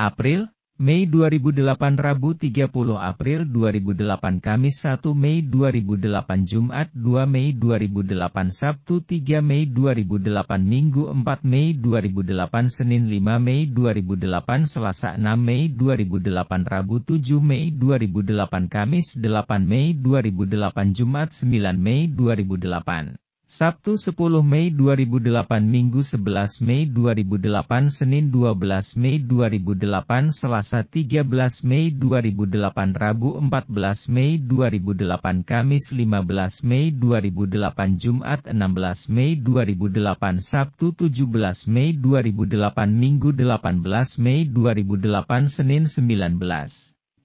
April, Mei 2008 Rabu 30 April 2008 Kamis 1 Mei 2008 Jumat 2 Mei 2008 Sabtu 3 Mei 2008 Minggu 4 Mei 2008 Senin 5 Mei 2008 Selasa 6 Mei 2008 Rabu 7 Mei 2008 Kamis 8 Mei 2008 Jumat 9 Mei 2008 Sabtu 10 Mei 2008 Minggu 11 Mei 2008 Senin 12 Mei 2008 Selasa 13 Mei 2008 Rabu 14 Mei 2008 Kamis 15 Mei 2008 Jumat 16 Mei 2008 Sabtu 17 Mei 2008 Minggu 18 Mei 2008 Senin 19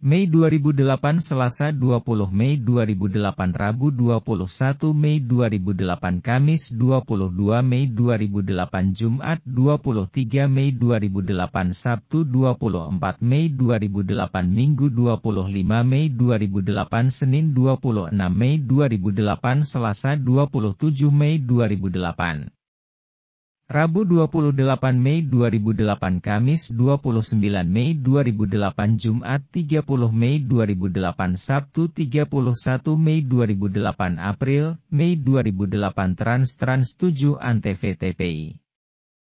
Mei 2008 Selasa 20 Mei 2008 Rabu 21 Mei 2008 Kamis 22 Mei 2008 Jumat 23 Mei 2008 Sabtu 24 Mei 2008 Minggu 25 Mei 2008 Senin 26 Mei 2008 Selasa 27 Mei 2008 Rabu 28 Mei 2008 Kamis 29 Mei 2008 Jumat 30 Mei 2008 Sabtu 31 Mei 2008 April, Mei 2008 Trans Trans 7 Antv TPI